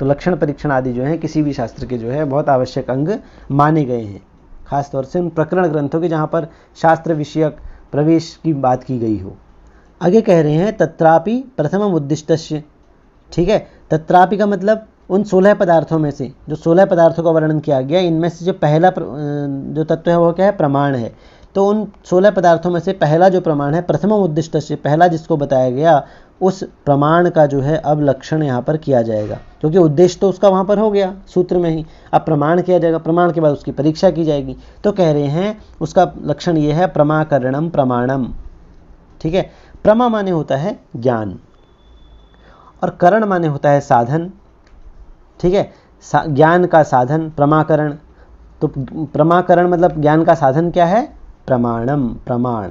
तो लक्षण परीक्षण आदि जो है किसी भी शास्त्र के जो है बहुत आवश्यक अंग माने गए हैं खासतौर से उन प्रकरण ग्रंथों के जहाँ पर शास्त्र विषयक प्रवेश की बात की गई हो आगे कह रहे हैं तत्रापि प्रथम उद्दिष्ट ठीक है तत्रापि का मतलब उन सोलह पदार्थों में से जो सोलह पदार्थों का वर्णन किया गया इनमें से जो पहला जो तत्व है वो क्या है प्रमाण है तो उन सोलह पदार्थों में से पहला जो प्रमाण है प्रथम उद्दिष्ट पहला जिसको बताया गया उस प्रमाण का जो है अब लक्षण यहाँ पर किया जाएगा क्योंकि उद्देश्य तो उसका वहाँ पर हो गया सूत्र में ही अब प्रमाण किया जाएगा प्रमाण के बाद उसकी परीक्षा की जाएगी तो कह रहे हैं उसका लक्षण ये है प्रमाकरणम प्रमाणम ठीक है प्रमा माने होता है ज्ञान और करण माने होता है साधन ठीक है सा, ज्ञान का साधन प्रमाकरण तो प्रमाकरण मतलब ज्ञान का साधन क्या है प्रमाणम प्रमाण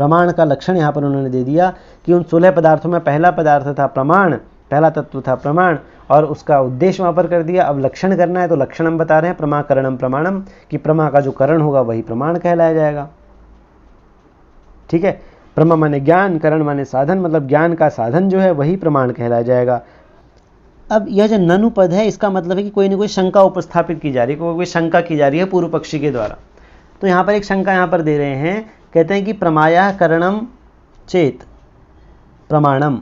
प्रमाण का लक्षण यहाँ पर उन्होंने दे दिया कि उन सोलह पदार्थों में पहला पदार्थ था प्रमाण पहला तत्व था प्रमाण और उसका उद्देश्य वहाँ पर कर दिया अब लक्षण करना है तो लक्षण हम बता रहे हैं प्रमाकरणम प्रमाणम कि प्रमा का जो करण होगा वही प्रमाण कहलाया जाएगा ठीक है प्रमा माने ज्ञान करण माने साधन मतलब ज्ञान का साधन जो है वही प्रमाण कहलाया जाएगा अब यह जो ननु पद है इसका मतलब है कि कोई ना कोई शंका उपस्थापित की जा रही है कोई कोई शंका की जा रही है पूर्व पक्षी के द्वारा तो यहाँ पर एक शंका यहाँ पर दे रहे हैं कहते हैं कि प्रमाया करणम चेत प्रमाणम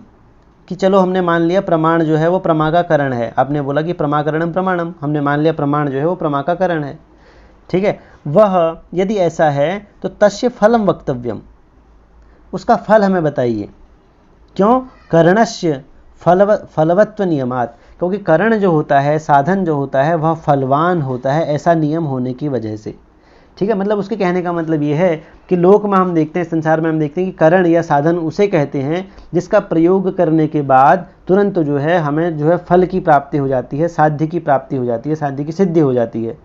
कि चलो हमने मान लिया प्रमाण जो है वो प्रमा का करण है आपने बोला कि प्रमाकरणम प्रमाणम हमने मान लिया प्रमाण जो है वो प्रमा का करण है ठीक है वह यदि ऐसा है तो तस्य फलम वक्तव्यम उसका फल हमें बताइए क्यों करणस्य फलव फलवत्व नियमात क्योंकि करण जो होता है साधन जो होता है वह फलवान होता है ऐसा नियम होने की वजह से ठीक है मतलब उसके कहने का मतलब ये है कि लोक में हम देखते हैं संसार में हम देखते हैं कि करण या साधन उसे कहते हैं जिसका प्रयोग करने के बाद तुरंत जो है हमें जो है फल की प्राप्ति हो जाती है साध्य की प्राप्ति हो जाती है साध्य की सिद्धि हो जाती है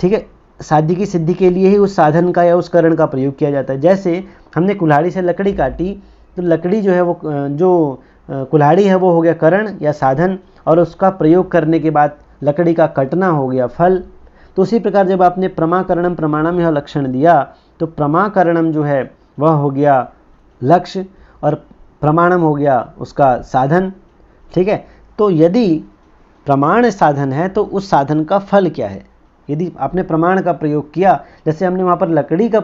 ठीक है साध्य की सिद्धि के लिए ही उस साधन का या उस करण का प्रयोग किया जाता है जैसे हमने कुल्हाड़ी से लकड़ी काटी तो लकड़ी जो है वो जो कुल्हाड़ी है वो हो गया करण या साधन और उसका प्रयोग करने के बाद लकड़ी का कटना हो गया फल तो उसी प्रकार जब आपने प्रमाकरणम प्रमाणम यह लक्षण दिया तो प्रमाकरणम जो है वह हो गया लक्ष्य और प्रमाणम हो गया उसका साधन ठीक है तो यदि प्रमाण साधन है तो उस साधन का फल क्या है यदि आपने प्रमाण का प्रयोग किया जैसे हमने वहाँ पर लकड़ी का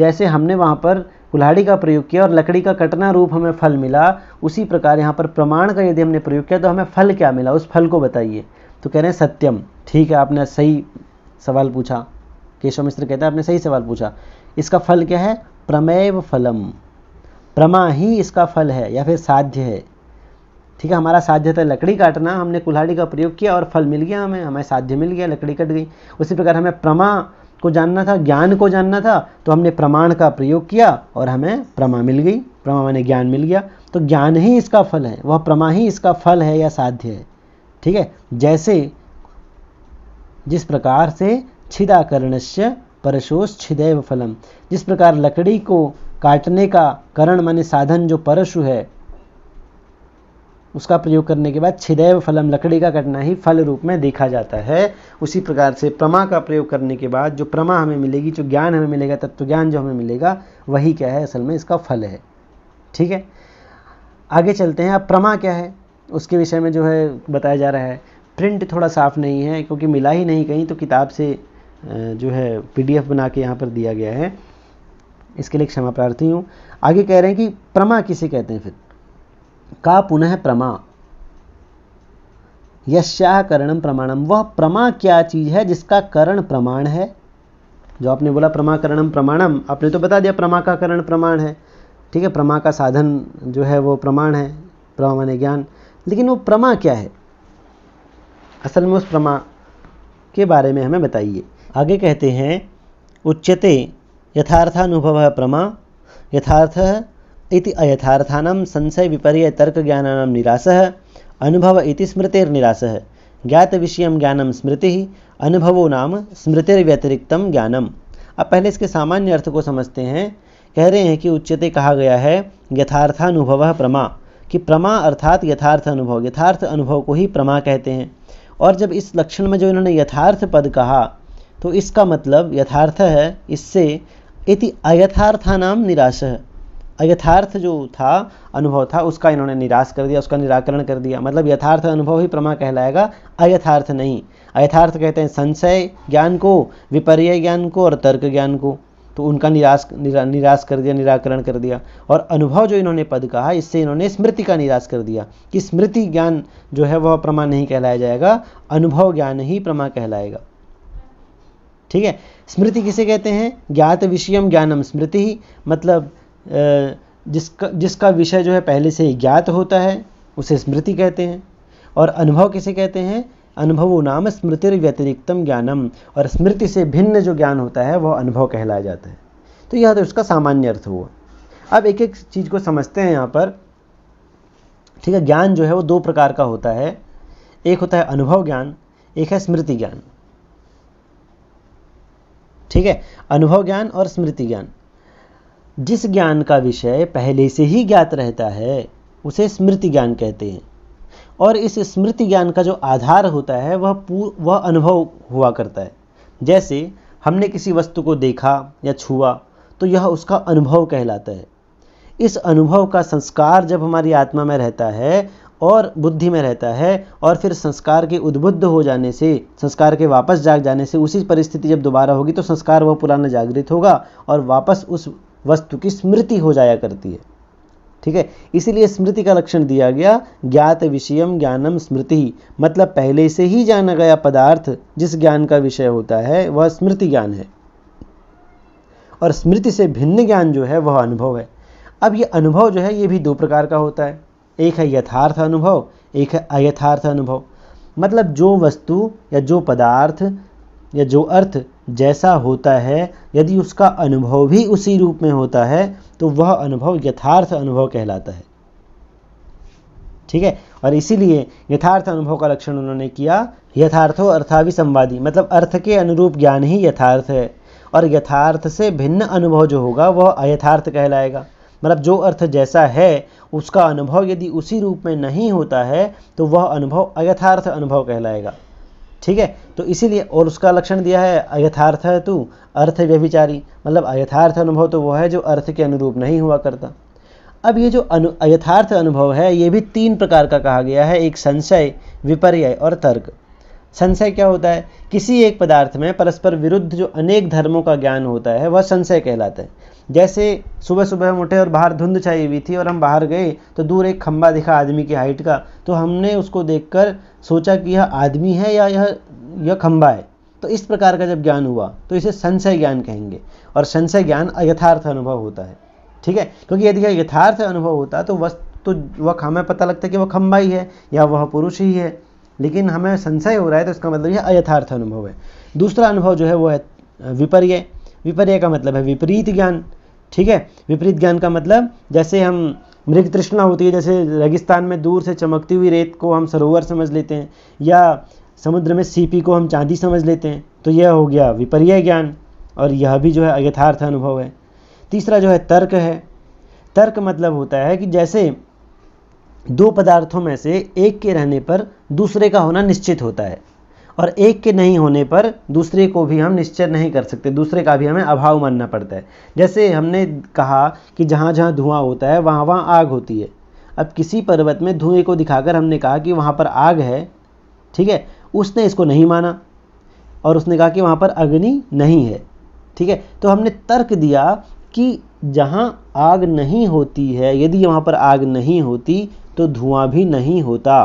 जैसे हमने वहाँ पर कुल्हाड़ी का प्रयोग किया और लकड़ी का कटना रूप हमें फल मिला उसी प्रकार यहाँ पर प्रमाण का यदि हमने प्रयोग किया तो हमें फल क्या मिला उस फल को बताइए तो कह रहे हैं सत्यम ठीक है आपने सही सवाल पूछा केशव मिश्र कहते हैं आपने सही सवाल पूछा इसका फल क्या है प्रमेव फलम प्रमा ही इसका फल है या फिर साध्य है ठीक है हमारा साध्य था लकड़ी काटना हमने कुल्हाड़ी का प्रयोग किया और फल मिल गया हमें हमें साध्य मिल गया लकड़ी कट गई उसी प्रकार हमें प्रमा को जानना था ज्ञान को जानना था तो हमने प्रमाण का प्रयोग किया और हमें प्रमा मिल गई प्रमा माने ज्ञान मिल गया तो ज्ञान ही इसका फल है वह प्रमा ही इसका फल है या साध्य है ठीक है जैसे जिस प्रकार से छिदा करणस्य परशोष छिदैव फलम जिस प्रकार लकड़ी को काटने का करण माने साधन जो परशु है उसका प्रयोग करने के बाद छिदैव फलम लकड़ी का कटना ही फल रूप में देखा जाता है उसी प्रकार से प्रमा का प्रयोग करने के बाद जो प्रमा हमें मिलेगी जो ज्ञान हमें मिलेगा तत्व ज्ञान जो हमें मिलेगा वही क्या है असल में इसका फल है ठीक है आगे चलते हैं अब प्रमा क्या है उसके विषय में जो है बताया जा रहा है प्रिंट थोड़ा साफ़ नहीं है क्योंकि मिला ही नहीं कहीं तो किताब से जो है पीडीएफ बना के यहाँ पर दिया गया है इसके लिए क्षमा प्रार्थी हूँ आगे कह रहे हैं कि प्रमा किसे कहते हैं फिर का पुनः प्रमा यश्या करणम प्रमाणम वह प्रमा क्या चीज़ है जिसका करण प्रमाण है जो आपने बोला प्रमा करणम प्रमाणम आपने तो बता दिया प्रमा का करण प्रमाण है ठीक है प्रमा का साधन जो है वो प्रमाण है प्रमाण ज्ञान लेकिन वो प्रमा क्या है असल में उस प्रमा के बारे में हमें बताइए आगे कहते हैं उच्यते यथार्थानुभव प्रमा यथार्थ इति अयथार्थान संशय विपर्य तर्क निराश है अनुभव इति है ज्ञात विषय ज्ञानम स्मृति अनुभवो नाम स्मृतिर्व्यतिरिक्त ज्ञानम अब पहले इसके सामान्य अर्थ को समझते हैं कह रहे हैं कि उच्चते कहा गया है यथार्थानुभव प्रमा कि प्रमा अर्थात यथार्थ अनुभव यथार्थ अनुभव को ही प्रमा कहते हैं और जब इस लक्षण में जो इन्होंने यथार्थ पद कहा तो इसका मतलब यथार्थ है इससे इति नाम निराश है अयथार्थ जो था अनुभव था उसका इन्होंने निराश कर दिया उसका निराकरण कर दिया मतलब यथार्थ अनुभव ही प्रमा कहलाएगा अयथार्थ नहीं अयथार्थ कहते हैं संशय ज्ञान को विपर्य ज्ञान को और तर्क ज्ञान को तो उनका निराश निरा, निराश कर दिया निराकरण कर दिया और अनुभव जो इन्होंने पद कहा इससे इन्होंने स्मृति का निराश कर दिया कि स्मृति ज्ञान जो है वह प्रमा नहीं कहलाया जाएगा अनुभव ज्ञान ही प्रमा कहलाएगा ठीक है स्मृति किसे कहते हैं ज्ञात विषयम ज्ञानम स्मृति ही मतलब जिसका जिसका विषय जो है पहले से ज्ञात होता है उसे स्मृति कहते हैं और अनुभव किसे कहते हैं अनुभवो नाम स्मृतिर्व्यतिरिक्तम ज्ञानम और स्मृति से भिन्न जो ज्ञान होता है वह अनुभव कहलाया जाता है तो यह तो उसका सामान्य अर्थ हुआ अब एक एक चीज़ को समझते हैं यहाँ पर ठीक है ज्ञान जो है वो दो प्रकार का होता है एक होता है अनुभव ज्ञान एक है स्मृति ज्ञान ठीक है अनुभव ज्ञान और स्मृति ज्ञान जिस ज्ञान का विषय पहले से ही ज्ञात रहता है उसे स्मृति ज्ञान कहते हैं और इस स्मृति ज्ञान का जो आधार होता है वह पू वह अनुभव हुआ करता है जैसे हमने किसी वस्तु को देखा या छुआ तो यह उसका अनुभव कहलाता है इस अनुभव का संस्कार जब हमारी आत्मा में रहता है और बुद्धि में रहता है और फिर संस्कार के उद्बुद्ध हो जाने से संस्कार के वापस जाग जाने से उसी परिस्थिति जब दोबारा होगी तो संस्कार वह पुराना जागृत होगा और वापस उस वस्तु की स्मृति हो जाया करती है ठीक है इसीलिए स्मृति का लक्षण दिया गया ज्ञात विषयम ज्ञानम स्मृति मतलब पहले से ही जाना गया पदार्थ जिस ज्ञान का विषय होता है वह स्मृति ज्ञान है और स्मृति से भिन्न ज्ञान जो है वह अनुभव है अब ये अनुभव जो है ये भी दो प्रकार का होता है एक है यथार्थ अनुभव एक है अयथार्थ अनुभव मतलब जो वस्तु या जो पदार्थ या जो अर्थ जैसा होता है यदि उसका अनुभव भी उसी रूप में होता है तो वह अनुभव यथार्थ अनुभव कहलाता है ठीक है और इसीलिए यथार्थ अनुभव का लक्षण उन्होंने किया यथार्थो अर्थावि संवादी मतलब अर्थ के अनुरूप ज्ञान ही यथार्थ है और यथार्थ से भिन्न अनुभव जो होगा वह अयथार्थ कहलाएगा मतलब जो अर्थ जैसा है उसका अनुभव यदि उसी रूप में नहीं होता है तो वह अनुभव अयथार्थ अनुभव कहलाएगा ठीक है तो इसीलिए और उसका लक्षण दिया है अयथार्थ है तू अर्थ व्यभिचारी मतलब अयथार्थ अनुभव तो वो है जो अर्थ के अनुरूप नहीं हुआ करता अब ये जो अनु अयथार्थ अनुभव है ये भी तीन प्रकार का कहा गया है एक संशय विपर्य और तर्क संशय क्या होता है किसी एक पदार्थ में परस्पर विरुद्ध जो अनेक धर्मों का ज्ञान होता है वह संशय कहलाता है जैसे सुबह सुबह हम उठे और बाहर धुंध छाई हुई थी और हम बाहर गए तो दूर एक खम्बा दिखा आदमी की हाइट का तो हमने उसको देखकर सोचा कि यह आदमी है या यह यह खम्बा है तो इस प्रकार का जब ज्ञान हुआ तो इसे संशय ज्ञान कहेंगे और संशय ज्ञान अयथार्थ अनुभव होता है ठीक है क्योंकि यदि यह यथार्थ अनुभव होता तो वस्तु तो वह हमें पता लगता है कि वह खंभा ही है या वह पुरुष ही है लेकिन हमें संशय हो रहा है तो इसका मतलब यह अयथार्थ अनुभव है दूसरा अनुभव जो है वह है विपर्य विपर्य का मतलब है विपरीत ज्ञान ठीक है विपरीत ज्ञान का मतलब जैसे हम मृग तृष्णा होती है जैसे रेगिस्तान में दूर से चमकती हुई रेत को हम सरोवर समझ लेते हैं या समुद्र में सीपी को हम चांदी समझ लेते हैं तो यह हो गया विपर्य ज्ञान और यह भी जो है यथार्थ अनुभव है तीसरा जो है तर्क है तर्क मतलब होता है कि जैसे दो पदार्थों में से एक के रहने पर दूसरे का होना निश्चित होता है और एक के नहीं होने पर दूसरे को भी हम निश्चय नहीं कर सकते दूसरे का भी हमें अभाव मानना पड़ता है जैसे हमने कहा कि जहाँ जहाँ धुआं होता है वहाँ वहाँ आग होती है अब किसी पर्वत में धुएँ को दिखाकर हमने कहा कि वहाँ पर आग है ठीक है उसने इसको नहीं माना और उसने कहा कि वहाँ पर अग्नि नहीं है ठीक है तो हमने तर्क दिया कि जहाँ आग नहीं होती है यदि वहाँ पर आग नहीं होती तो धुआं भी नहीं होता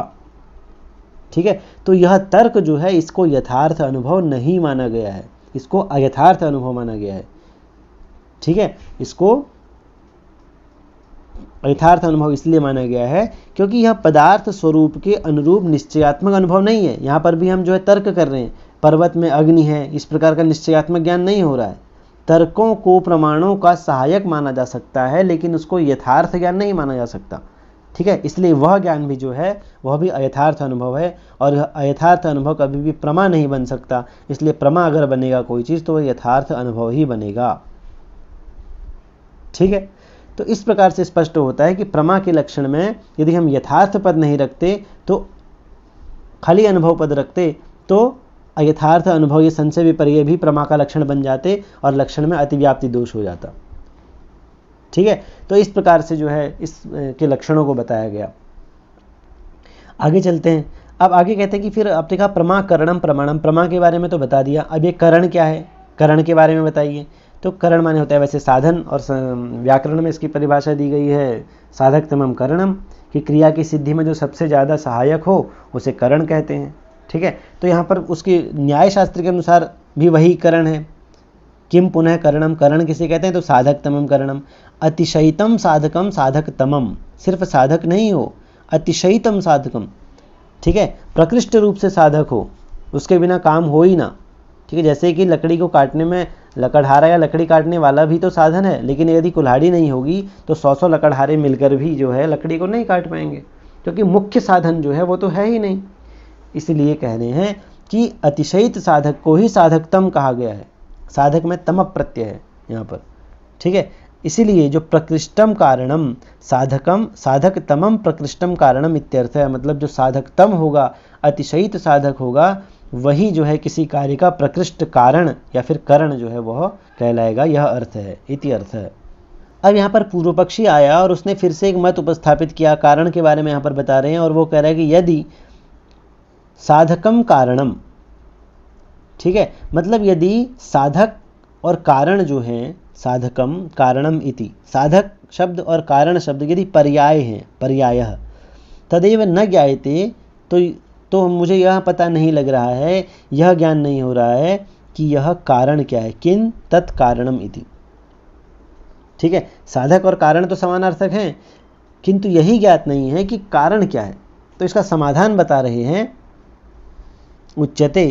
ठीक है तो यह तर्क जो है इसको यथार्थ अनुभव नहीं माना गया है इसको अयथार्थ अनुभव माना गया है ठीक है इसको यथार्थ अनुभव इसलिए माना गया है क्योंकि यह पदार्थ स्वरूप के अनुरूप निश्चयात्मक अनुभव नहीं है यहां पर भी हम जो है तर्क कर रहे हैं पर्वत में अग्नि है इस प्रकार का निश्चयात्मक ज्ञान नहीं हो रहा है तर्कों को प्रमाणों का सहायक माना जा सकता है लेकिन उसको यथार्थ ज्ञान नहीं माना जा सकता ठीक है इसलिए वह ज्ञान भी जो है वह भी अयथार्थ अनुभव है और अयथार्थ अनुभव कभी भी प्रमा नहीं बन सकता इसलिए प्रमा अगर बनेगा कोई चीज़ तो वह यथार्थ अनुभव ही बनेगा ठीक है तो इस प्रकार से स्पष्ट होता है कि प्रमा के लक्षण में यदि हम यथार्थ पद नहीं रखते तो खाली अनुभव पद रखते तो यथार्थ अनुभव ये संशय विपर्य भी प्रमा का लक्षण बन जाते और लक्षण में अतिव्याप्ति दोष हो जाता ठीक है तो इस प्रकार से जो है इस के लक्षणों को बताया गया आगे चलते हैं अब आगे कहते हैं कि फिर आपने कहा प्रमा करणम प्रमाणम प्रमा के बारे में तो बता दिया अब ये करण क्या है करण के बारे में बताइए तो करण माने होता है वैसे साधन और व्याकरण में इसकी परिभाषा दी गई है साधक तमम करणम कि क्रिया की सिद्धि में जो सबसे ज़्यादा सहायक हो उसे करण कहते हैं ठीक है तो यहाँ पर उसके न्याय शास्त्र के अनुसार भी वही करण है किम पुनः करणम करण किसे कहते हैं तो साधक तमम करणम अतिशयतम साधकम साधक तमम सिर्फ साधक नहीं हो अतिशयतम साधकम ठीक है प्रकृष्ट रूप से साधक हो उसके बिना काम हो ही ना ठीक है जैसे कि लकड़ी को काटने में लकड़हारा या लकड़ी काटने वाला भी तो साधन है लेकिन यदि कुल्हाड़ी नहीं होगी तो सौ सौ लकड़हारे मिलकर भी जो है लकड़ी को नहीं काट पाएंगे क्योंकि मुख्य साधन जो है वो तो है ही नहीं इसलिए कह रहे हैं कि अतिशयित साधक को ही साधकतम कहा गया है साधक में तम प्रत्यय है यहाँ पर ठीक है इसीलिए जो प्रकृष्टम कारणम साधकम साधक तमम प्रकृष्टम कारणम इत्यर्थ है मतलब जो साधक तम होगा अतिशयित साधक होगा वही जो है किसी कार्य का प्रकृष्ट कारण या फिर करण जो है वह कहलाएगा यह अर्थ है इति अर्थ है अब यहाँ पर पूर्व पक्षी आया और उसने फिर से एक मत उपस्थापित किया कारण के बारे में यहाँ पर बता रहे हैं और वो कह रहे हैं कि यदि साधकम कारणम ठीक है मतलब यदि साधक और कारण जो हैं साधकम कारणम इति साधक शब्द और कारण शब्द यदि पर्याय हैं पर्याय तदेव न ज्ञाते तो तो मुझे यह पता नहीं लग रहा है यह ज्ञान नहीं हो रहा है कि यह कारण क्या है किन तत्कारणम इति ठीक है साधक और कारण तो समानार्थक हैं किंतु यही ज्ञात नहीं है कि कारण क्या है तो इसका समाधान बता रहे हैं उच्चते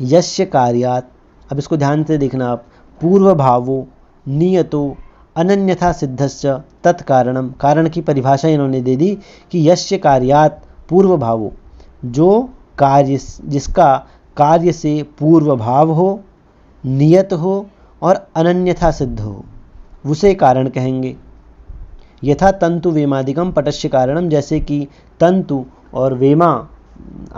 यश कार्यात अब इसको ध्यान से देखना आप पूर्व भावो नियतो अनन्यथा सिद्धस्य तत्कारणम कारण की परिभाषा इन्होंने दे दी कि यश्य कार्यात् पूर्व भावो जो कार्य जिसका कार्य से पूर्व भाव हो नियत हो और अनन्यथा सिद्ध हो उसे कारण कहेंगे यथा तंतु वेमादिकम पटस्य कारणम जैसे कि तंतु और वेमा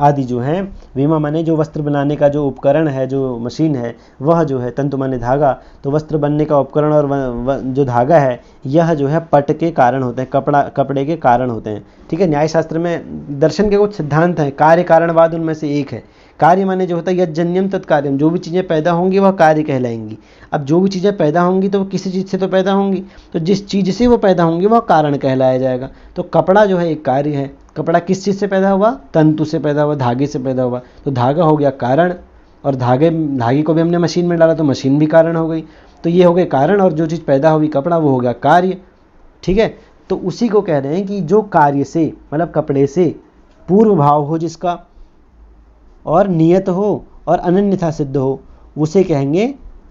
आदि जो हैं वीमा माने जो वस्त्र बनाने का जो उपकरण है जो मशीन है वह जो है तंतु माने धागा तो वस्त्र बनने का उपकरण और व, व, जो धागा है यह जो है पट के कारण होते हैं कपड़ा कपड़े के कारण होते हैं ठीक है न्यायशास्त्र में दर्शन के कुछ सिद्धांत हैं कार्य कारणवाद उनमें से एक है कार्य माने जो होता है यजन्यम तत्कार्यम जो भी चीज़ें पैदा होंगी वह कार्य कहलाएंगी अब जो भी चीज़ें पैदा होंगी तो वो किसी चीज़ से तो पैदा होंगी तो जिस चीज़ से वो पैदा होंगी वह कारण कहलाया जाएगा तो कपड़ा जो है एक कार्य है कपड़ा किस चीज़ से पैदा हुआ तंतु से पैदा हुआ धागे से पैदा हुआ तो धागा हो गया कारण और धागे धागे को भी हमने मशीन में डाला तो मशीन भी कारण हो गई तो ये हो गए कारण और जो चीज़ पैदा हुई कपड़ा वो हो गया कार्य ठीक है तो उसी को कह रहे हैं कि जो कार्य से मतलब कपड़े से पूर्व भाव हो जिसका और नियत हो और अनन्यथा सिद्ध हो उसे कहेंगे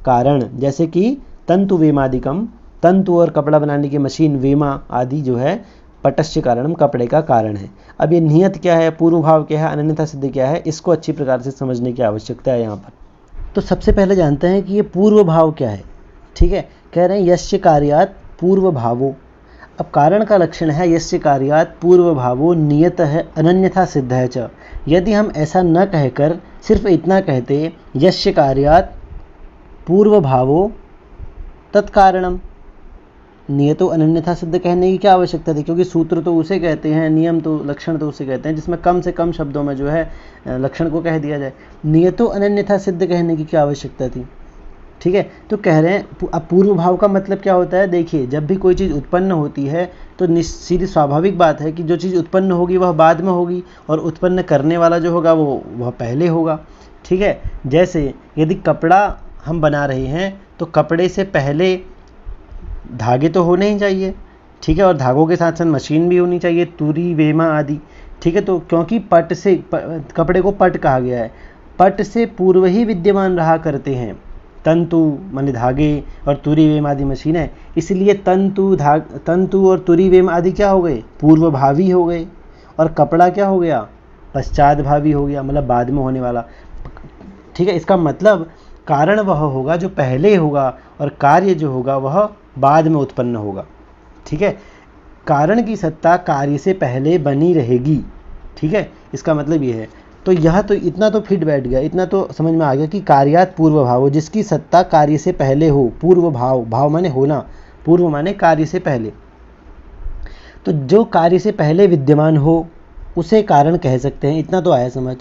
कारण जैसे कि तंतु वेमादिकम तंतु और कपड़ा बनाने की मशीन वेमा आदि जो है पटस्य कारण कपड़े का कारण है अब ये नियत क्या है पूर्व भाव क्या है अनन्यता सिद्ध क्या है इसको अच्छी प्रकार से समझने की आवश्यकता है यहाँ पर तो सबसे पहले जानते हैं कि ये पूर्व भाव क्या है ठीक है कह रहे हैं यश्य कार्यात पूर्व भावो अब कारण का लक्षण है यश्य कार्यात पूर्व भावो नियत है अनन्यथा सिद्ध है च यदि हम ऐसा न कहकर सिर्फ इतना कहते यश्य कार्यात पूर्व भावो तत्कारणम तो अनन्यथा सिद्ध कहने की क्या आवश्यकता थी क्योंकि सूत्र तो उसे कहते हैं नियम तो लक्षण तो उसे कहते हैं जिसमें कम से कम शब्दों में जो है लक्षण को कह दिया जाए तो अनन्यथा सिद्ध कहने की क्या आवश्यकता थी ठीक है तो कह रहे हैं अब पूर्व भाव का मतलब क्या होता है देखिए जब भी कोई चीज़ उत्पन्न होती है तो निश्चित स्वाभाविक बात है कि जो चीज़ उत्पन्न होगी वह बाद में होगी और उत्पन्न करने वाला जो होगा वो वह पहले होगा ठीक है जैसे यदि कपड़ा हम बना रहे हैं तो कपड़े से पहले धागे तो होने ही चाहिए ठीक है और धागों के साथ साथ मशीन भी होनी चाहिए तुरी वेमा आदि ठीक है तो क्योंकि पट से प, कपड़े को पट कहा गया है पट से पूर्व ही विद्यमान रहा करते हैं तंतु मान धागे और तुरी वेम आदि मशीन है इसलिए तंतु धाग तंतु और तुरी वेम आदि क्या हो गए पूर्वभावी हो गए और कपड़ा क्या हो गया पश्चात भावी हो गया मतलब बाद में होने वाला ठीक है इसका मतलब कारण वह होगा जो पहले होगा और कार्य जो होगा वह बाद में उत्पन्न होगा ठीक है कारण की सत्ता कार्य से पहले बनी रहेगी ठीक है इसका मतलब यह है तो यह तो इतना तो फिट बैठ गया इतना तो समझ में आ गया कि कार्यात पूर्व भाव जिसकी सत्ता कार्य से पहले हो पूर्व भाव भाव माने होना पूर्व माने कार्य से पहले तो जो कार्य से पहले विद्यमान हो उसे कारण कह सकते हैं इतना तो आया समझ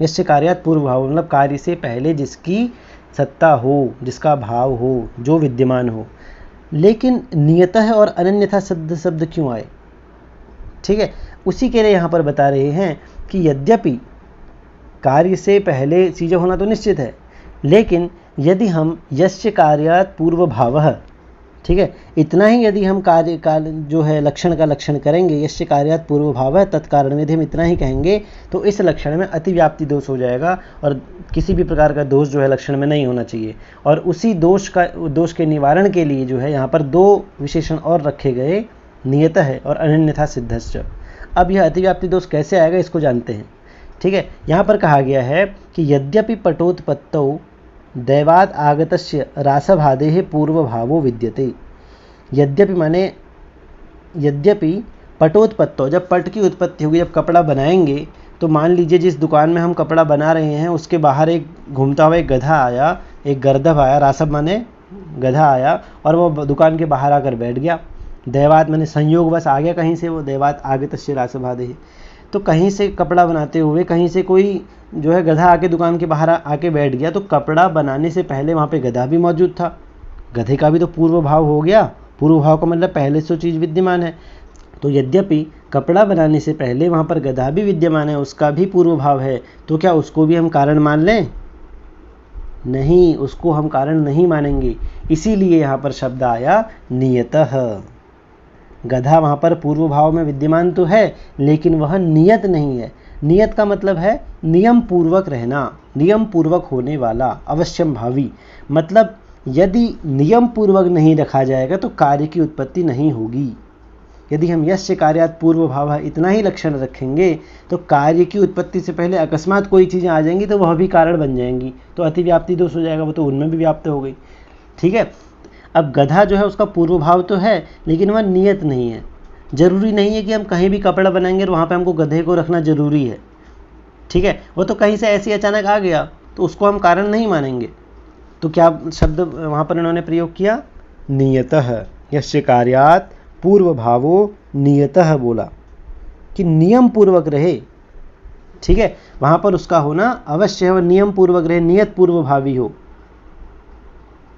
निश्चय कार्यात पूर्व भाव मतलब कार्य से पहले जिसकी सत्ता हो जिसका भाव हो जो विद्यमान हो लेकिन नियतः और अनन्यथा शब्द शब्द क्यों आए ठीक है उसी के लिए यहाँ पर बता रहे हैं कि यद्यपि कार्य से पहले चीज़ें होना तो निश्चित है लेकिन यदि हम यश कार्यात पूर्व भाव ठीक है इतना ही यदि हम कार्य काल जो है लक्षण का लक्षण करेंगे यश्य कार्यात पूर्व भाव है तत्कारण विधि हम इतना ही कहेंगे तो इस लक्षण में अतिव्याप्ति दोष हो जाएगा और किसी भी प्रकार का दोष जो है लक्षण में नहीं होना चाहिए और उसी दोष का दोष के निवारण के लिए जो है यहाँ पर दो विशेषण और रखे गए नियत है और अनन्यथा सिद्धश्च अब यह अतिव्याप्ति दोष कैसे आएगा इसको जानते हैं ठीक है यहाँ पर कहा गया है कि यद्यपि पटोत्पत्तौ दैवाद रासभादे पूर्व पूर्वभावो विद्यते यद्यपि माने यद्यपि पटोत्पत्तो जब पट की उत्पत्ति होगी जब कपड़ा बनाएंगे तो मान लीजिए जिस दुकान में हम कपड़ा बना रहे हैं उसके बाहर एक घूमता हुआ एक गधा आया एक गर्दभ आया रासभ माने गधा आया और वो दुकान के बाहर आकर बैठ गया दैवात मैंने संयोग बस आ गया कहीं से वो दैवात आगे आसभा दे तो कहीं से कपड़ा बनाते हुए कहीं से कोई जो है गधा आके दुकान के बाहर आके बैठ गया तो कपड़ा बनाने से पहले वहाँ पे गधा भी मौजूद था गधे का भी तो पूर्व भाव हो गया पूर्व भाव का मतलब पहले से चीज़ विद्यमान है तो यद्यपि कपड़ा बनाने से पहले वहाँ पर गधा भी विद्यमान है उसका भी पूर्व भाव है तो क्या उसको भी हम कारण मान लें नहीं उसको हम कारण नहीं मानेंगे इसीलिए यहाँ पर शब्द आया नियतः गधा वहाँ पर पूर्व भाव में विद्यमान तो है लेकिन वह नियत नहीं है नियत का मतलब है नियम पूर्वक रहना नियम पूर्वक होने वाला अवश्यम भावी मतलब यदि नियम पूर्वक नहीं रखा जाएगा तो कार्य की उत्पत्ति नहीं होगी यदि हम यश कार्यात पूर्व भाव इतना ही लक्षण रखेंगे तो कार्य की उत्पत्ति से पहले अकस्मात कोई चीज़ें आ जाएंगी तो वह भी कारण बन जाएंगी तो अतिव्याप्ति दोष हो जाएगा वो तो उनमें भी व्याप्त हो गई ठीक है अब गधा जो है उसका पूर्व भाव तो है लेकिन वह नियत नहीं है ज़रूरी नहीं है कि हम कहीं भी कपड़ा बनाएंगे और वहाँ पर हमको गधे को रखना ज़रूरी है ठीक है वो तो कहीं से ऐसे अचानक आ गया तो उसको हम कारण नहीं मानेंगे तो क्या शब्द वहाँ पर इन्होंने प्रयोग किया नियत यश्य कार्यात पूर्व भावो नियत बोला कि नियम पूर्वक रहे ठीक है वहाँ पर उसका होना अवश्य है वह नियम पूर्वक रहे नियत पूर्व भावी हो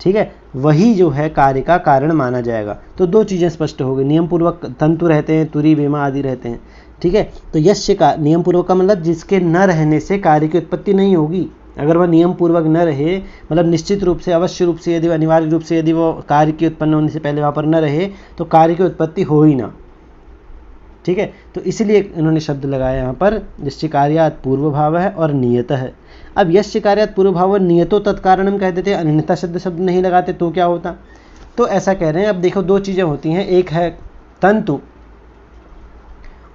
ठीक है वही जो है कार्य का कारण माना जाएगा तो दो चीज़ें स्पष्ट होगी नियम पूर्वक तंतु रहते हैं तुरी वेमा आदि रहते हैं ठीक है तो यश का पूर्वक का मतलब जिसके न रहने से कार्य की उत्पत्ति नहीं होगी अगर वह नियम पूर्वक न रहे मतलब निश्चित रूप से अवश्य रूप से यदि अनिवार्य रूप से यदि वो कार्य की उत्पन्न होने से पहले वहाँ पर न रहे तो कार्य की उत्पत्ति हो ही ना ठीक है तो इसलिए इन्होंने शब्द लगाया यहाँ पर कार्यात पूर्व भाव है और नियत है अब कार्यात पूर्व भाव और नियतो तत्कारण तत्कारणम कहते थे अन्यथा शब्द शब्द नहीं लगाते तो क्या होता तो ऐसा कह रहे हैं अब देखो दो चीज़ें होती हैं एक है तंतु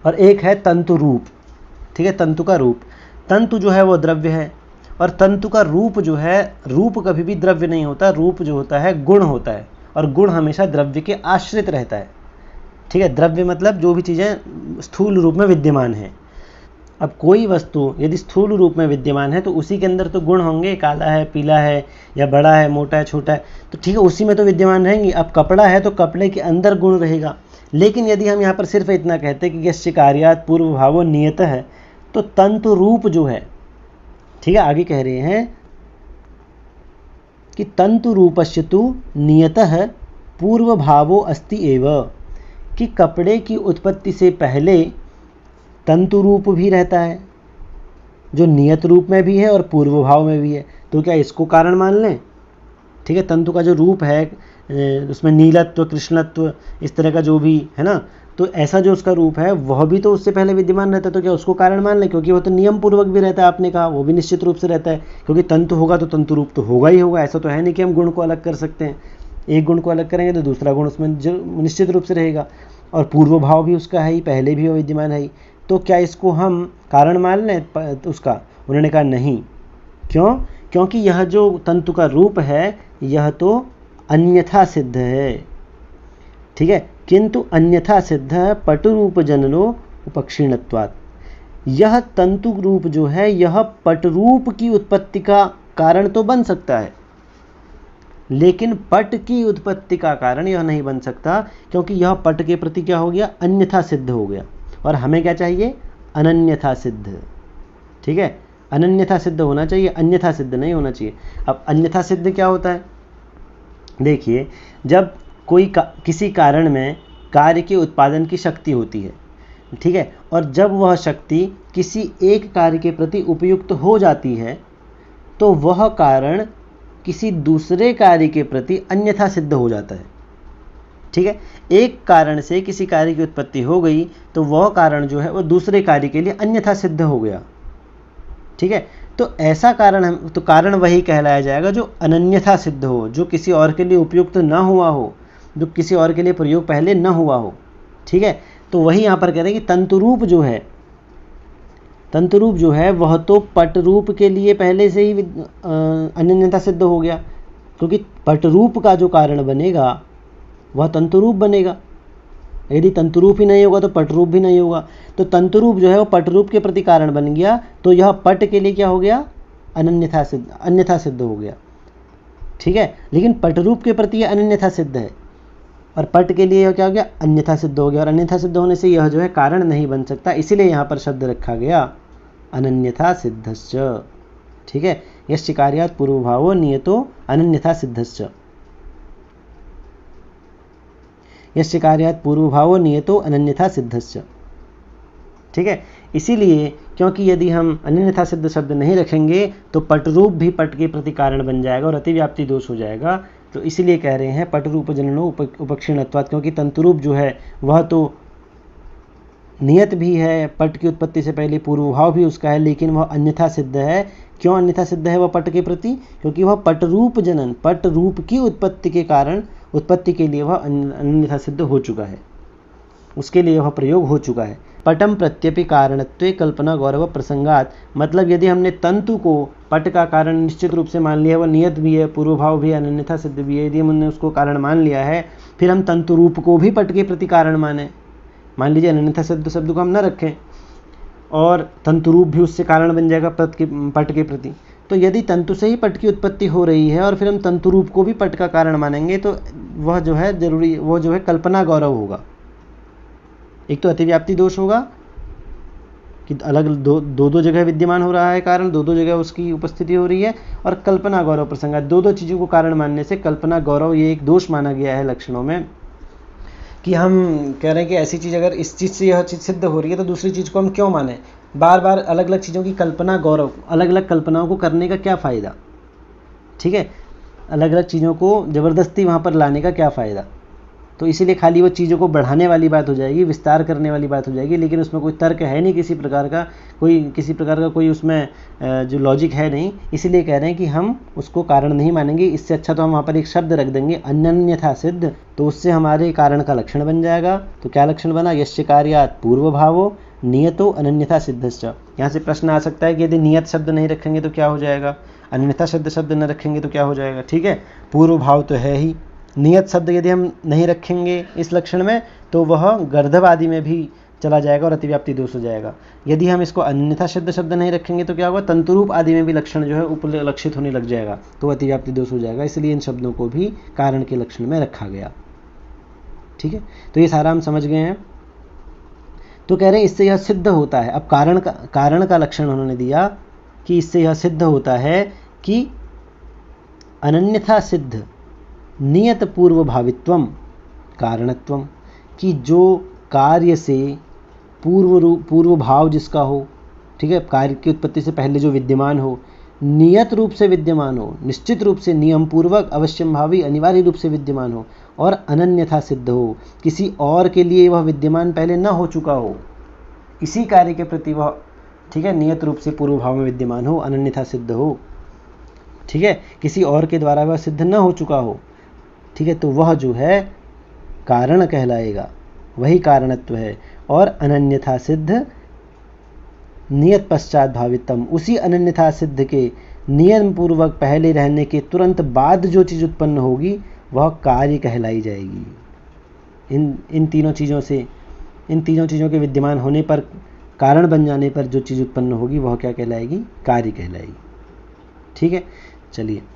और एक है तंतु रूप ठीक है तंतु का रूप तंतु जो है वो द्रव्य है और तंतु का रूप जो है रूप कभी भी द्रव्य नहीं होता रूप जो होता है गुण होता है और गुण हमेशा द्रव्य के आश्रित रहता है ठीक है द्रव्य मतलब जो भी चीज़ें स्थूल रूप में विद्यमान है अब कोई वस्तु यदि स्थूल रूप में विद्यमान है तो उसी के अंदर तो गुण होंगे काला है पीला है या बड़ा है मोटा है छोटा है तो ठीक है उसी में तो विद्यमान रहेंगी अब कपड़ा है तो कपड़े के अंदर गुण रहेगा लेकिन यदि हम यहाँ पर सिर्फ इतना कहते हैं कि यश कार्यात पूर्व भावो नियत है तो तंतु रूप जो है ठीक है आगे कह रहे हैं कि तंतु से तो नियत पूर्व भावो अस्ति एवं कि कपड़े की उत्पत्ति से पहले तंतु रूप भी रहता है जो नियत रूप में भी है और पूर्व भाव में भी है तो क्या इसको कारण मान लें ठीक है तंतु का जो रूप है उसमें नीलत्व कृष्णत्व इस तरह का जो भी है ना तो ऐसा जो उसका रूप है वह भी तो उससे पहले विद्यमान रहता है तो क्या उसको कारण मान लें क्योंकि वह तो नियम पूर्वक भी रहता है आपने कहा वो भी निश्चित रूप से रहता है क्योंकि तंतु होगा तो तंतु रूप तो होगा ही होगा ऐसा तो है नहीं कि हम गुण को अलग कर सकते हैं एक गुण को अलग करेंगे तो दूसरा गुण उसमें निश्चित रूप से रहेगा और पूर्व भाव भी उसका है ही पहले भी विद्यमान है ही तो क्या इसको हम कारण मान लें तो उसका उन्होंने कहा नहीं क्यों क्योंकि यह जो तंतु का रूप है यह तो अन्यथा सिद्ध है ठीक है किंतु अन्यथा सिद्ध पटु रूप जनलो उपक्षीणत्वात् यह तंतु रूप जो है यह पटरूप की उत्पत्ति का कारण तो बन सकता है लेकिन पट की उत्पत्ति का कारण यह नहीं बन सकता क्योंकि यह पट के प्रति क्या हो गया अन्यथा सिद्ध हो गया और हमें क्या चाहिए अनन्यथा सिद्ध ठीक है अनन्यथा सिद्ध होना चाहिए अन्यथा सिद्ध नहीं होना चाहिए अब अन्यथा सिद्ध क्या होता है देखिए जब कोई का, किसी कारण में कार्य के उत्पादन की शक्ति होती है ठीक है और जब वह शक्ति किसी एक कार्य के प्रति उपयुक्त हो जाती है तो वह कारण किसी दूसरे कार्य के प्रति अन्यथा सिद्ध हो जाता है ठीक है एक कारण से किसी कार्य की उत्पत्ति हो गई तो वह कारण जो है वह दूसरे कार्य के लिए अन्यथा सिद्ध हो गया ठीक है तो ऐसा कारण हम तो कारण वही कहलाया जाएगा जो अनन्यथा सिद्ध हो जो किसी और के लिए उपयुक्त तो हुआ हो जो किसी और के लिए प्रयोग पहले न हुआ हो ठीक है तो वही यहाँ पर कह रहे हैं कि तंतुरूप जो है तंत्र रूप जो है वह तो पट रूप के लिए पहले से ही अन्यता सिद्ध हो गया क्योंकि पट रूप का जो कारण बनेगा वह तंत्र रूप बनेगा यदि तंत्र रूप ही नहीं होगा तो पट रूप भी नहीं होगा तो तंत्र रूप जो है वो पट रूप के प्रति कारण बन गया तो यह पट के लिए क्या हो गया अनन्यथा सिद्ध अन्यथा सिद्ध हो गया ठीक है लेकिन पट रूप के प्रति यह अनन्यथा सिद्ध है और पट के लिए क्या हो गया अन्यथा सिद्ध हो गया और अन्यथा सिद्ध होने से यह जो है कारण नहीं बन सकता इसीलिए यहाँ पर शब्द रखा गया अनन्यथा सिद्धश्च ठीक है यश कार्या पूर्व भावो नियतो अनन्यथा सिद्धश्च यश कार्या पूर्व भावो नियतो अनन्यथा सिद्धश्च ठीक है इसीलिए क्योंकि यदि हम अनन्यथा सिद्ध शब्द नहीं रखेंगे तो पटरूप भी पट के प्रति कारण बन जाएगा और अतिव्याप्ति दोष हो जाएगा तो इसीलिए कह रहे हैं पटरूप जननो उप, उपक्षीणत्वात् क्योंकि तंतुरूप जो है वह तो नियत भी है पट की उत्पत्ति से पहले पूर्वभाव भी उसका है लेकिन वह अन्यथा सिद्ध है क्यों अन्यथा सिद्ध है वह पट के प्रति क्योंकि वह पट रूप जनन पट रूप की उत्पत्ति के कारण उत्पत्ति के लिए वह अन्यथा सिद्ध हो चुका है उसके लिए वह प्रयोग हो चुका है पटम प्रत्यपि कारणत्व कल्पना गौरव प्रसंगात मतलब यदि हमने तंतु को पट का कारण निश्चित रूप से मान लिया वह नियत भी है पूर्वभाव भी अन्यथा सिद्ध भी है यदि हमने उसको कारण मान लिया है फिर हम तंतु रूप को भी पट के प्रति कारण माने मान लीजिए अन्यथा शब्द शब्द को हम न रखें और तंतुरूप भी उससे कारण बन जाएगा पट के पट के प्रति तो यदि तंतु से ही पट की उत्पत्ति हो रही है और फिर हम तंतुरूप को भी पट का कारण मानेंगे तो वह जो है जरूरी वह जो है कल्पना गौरव होगा एक तो अतिव्याप्ति दोष होगा कि अलग दो दो दो जगह विद्यमान हो रहा है कारण दो दो जगह उसकी उपस्थिति हो रही है और कल्पना गौरव प्रसंग दो दो चीज़ों को कारण मानने से कल्पना गौरव ये एक दोष माना गया है लक्षणों में कि हम कह रहे हैं कि ऐसी चीज़ अगर इस चीज़ से यह चीज़ सिद्ध हो रही है तो दूसरी चीज़ को हम क्यों माने बार बार अलग अलग चीज़ों की कल्पना गौरव अलग अलग कल्पनाओं को करने का क्या फ़ायदा ठीक है अलग अलग चीज़ों को ज़बरदस्ती वहाँ पर लाने का क्या फ़ायदा तो इसीलिए खाली वो चीज़ों को बढ़ाने वाली बात हो जाएगी विस्तार करने वाली बात हो जाएगी लेकिन उसमें कोई तर्क है नहीं किसी प्रकार का कोई किसी प्रकार का कोई उसमें जो लॉजिक है नहीं इसीलिए कह रहे हैं कि हम उसको कारण नहीं मानेंगे इससे अच्छा तो हम वहाँ पर एक शब्द रख देंगे अन्यथा सिद्ध तो उससे हमारे कारण का लक्षण बन जाएगा तो क्या लक्षण बना यश कार्यात पूर्व भावो नियतो अनन्यथा सिद्धश्च यहाँ से प्रश्न आ सकता है कि यदि नियत शब्द नहीं रखेंगे तो क्या हो जाएगा अन्यथा शब्द शब्द न रखेंगे तो क्या हो जाएगा ठीक है पूर्व भाव तो है ही नियत शब्द यदि हम नहीं रखेंगे इस लक्षण में तो वह गर्धव आदि में भी चला जाएगा और अतिव्याप्ति दोष हो जाएगा यदि हम इसको अन्यथा शब्द शब्द नहीं रखेंगे तो क्या होगा तंतुरूप आदि में भी लक्षण जो है उपलक्षित होने लग जाएगा तो अतिव्याप्ति दोष हो जाएगा इसलिए इन शब्दों को भी कारण के लक्षण में रखा गया ठीक है तो ये सारा हम समझ गए हैं तो कह रहे हैं इससे यह सिद्ध होता है अब कारण का कारण का लक्षण उन्होंने दिया कि इससे यह सिद्ध होता है कि अनन्यथा सिद्ध नियत पूर्व भावित्वम कारणत्वम कि जो कार्य से पूर्व रूप पूर्व भाव जिसका हो ठीक है कार्य की उत्पत्ति से पहले जो विद्यमान हो नियत रूप से विद्यमान हो निश्चित रूप से नियम पूर्वक अवश्यम भावी अनिवार्य रूप से विद्यमान हो और अनन्यथा सिद्ध हो किसी और के लिए वह विद्यमान पहले न हो चुका हो इसी कार्य के प्रति वह ठीक है नियत रूप से पूर्व भाव में विद्यमान हो अनन्यथा सिद्ध हो ठीक है किसी और के द्वारा वह सिद्ध न हो चुका हो ठीक है तो वह जो है कारण कहलाएगा वही कारणत्व है और अनन्यथा सिद्ध नियत पश्चात भावितम उसी अनन्यथा सिद्ध के नियम पूर्वक पहले रहने के तुरंत बाद जो चीज़ उत्पन्न होगी वह कार्य कहलाई जाएगी इन इन तीनों चीज़ों से इन तीनों चीज़ों के विद्यमान होने पर कारण बन जाने पर जो चीज़ उत्पन्न होगी वह क्या कहलाएगी कार्य कहलाएगी ठीक है चलिए